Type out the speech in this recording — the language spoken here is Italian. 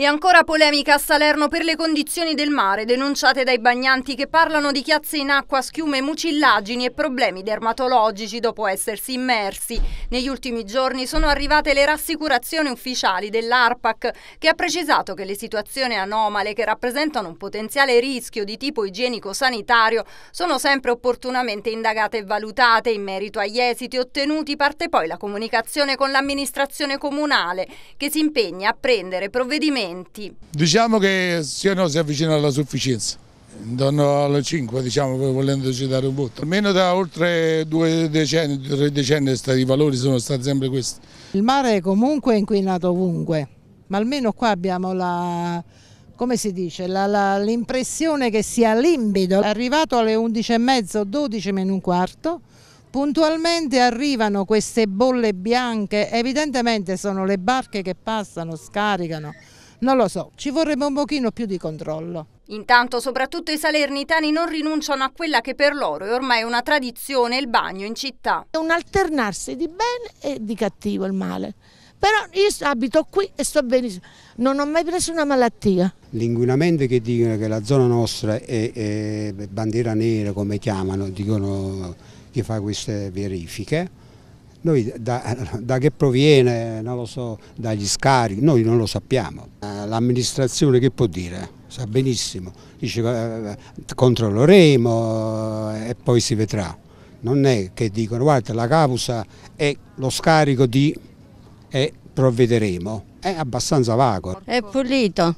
E ancora polemica a Salerno per le condizioni del mare denunciate dai bagnanti che parlano di chiazze in acqua, schiume, mucillagini e problemi dermatologici dopo essersi immersi. Negli ultimi giorni sono arrivate le rassicurazioni ufficiali dell'ARPAC che ha precisato che le situazioni anomale che rappresentano un potenziale rischio di tipo igienico-sanitario sono sempre opportunamente indagate e valutate in merito agli esiti ottenuti parte poi la comunicazione con l'amministrazione comunale che si impegna a prendere provvedimenti clienti. Diciamo che sì o no si avvicina alla sufficienza. Intorno alle 5, diciamo, volendoci dare un voto. Almeno da oltre due decenni, tre decenni, i valori sono stati sempre questi. Il mare è comunque inquinato ovunque, ma almeno qua abbiamo la, come si dice, l'impressione che sia limbido. Arrivato alle 11.30, 12 meno un quarto, puntualmente arrivano queste bolle bianche, evidentemente sono le barche che passano, scaricano, non lo so, ci vorrebbe un pochino più di controllo. Intanto soprattutto i salernitani non rinunciano a quella che per loro è ormai una tradizione, il bagno in città. È un alternarsi di bene e di cattivo il male. Però io abito qui e sto benissimo, non ho mai preso una malattia. L'inguinamento che dicono che la zona nostra è, è bandiera nera, come chiamano, dicono chi fa queste verifiche, noi da, da, che proviene, non lo so, dagli scarichi, noi non lo sappiamo. L'amministrazione che può dire? Sa benissimo, dice eh, eh, controlleremo eh, e poi si vedrà. Non è che dicono guarda la causa è lo scarico di e provvederemo. È abbastanza vago. È pulito.